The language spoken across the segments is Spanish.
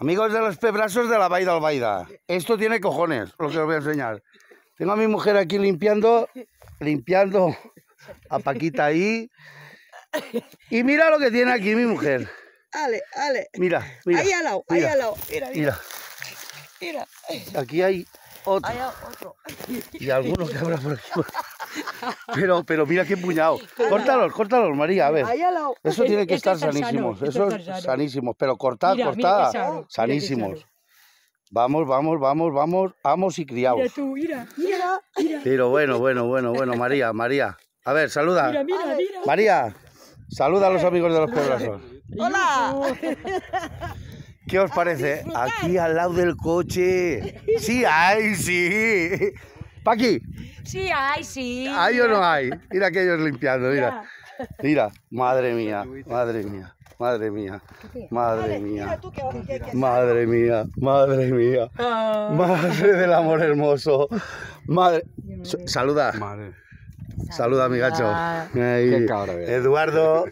Amigos de los pebrazos de la Baida Albaida, esto tiene cojones, lo que os voy a enseñar. Tengo a mi mujer aquí limpiando, limpiando a Paquita ahí. Y mira lo que tiene aquí mi mujer. Ale, ale. Mira, mira. Ahí al lado, ahí al lado. Mira, mira. Mira. mira. Aquí hay otro. Hay otro. Y alguno que habrá por aquí. Pero, pero mira qué puñado. Córtalos, córtalos, María, a ver. Eso tiene que estar sanísimo. Eso es sanísimos. Pero cortad, cortad. Sanísimos. Vamos, vamos, vamos, vamos, amos y criados. Pero bueno, bueno, bueno, bueno, María, María. A ver, saluda. Mira, mira, mira. María, saluda a los eh. amigos de los pueblos. ¡Hola! ¿Qué os parece? Aquí al lado del coche. Sí, ay, sí aquí Sí, hay, sí. ¿Hay o no hay? Mira que ellos limpiando, mira. Mira, madre mía, madre mía. Madre mía, madre mía, madre mía, madre mía, ah. madre del amor hermoso, madre, saluda, saluda mi gacho, Eduardo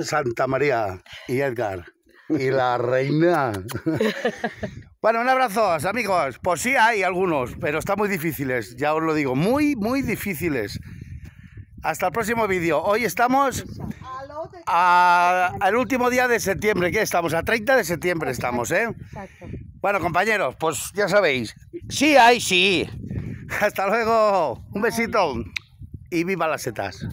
Santa María y Edgar y la reina. bueno, un abrazo, amigos. Pues sí hay algunos, pero están muy difíciles, ya os lo digo, muy, muy difíciles. Hasta el próximo vídeo. Hoy estamos al último día de septiembre. ¿Qué estamos? A 30 de septiembre estamos, ¿eh? Bueno, compañeros, pues ya sabéis. Sí hay, sí. Hasta luego. Un besito. Y viva las setas.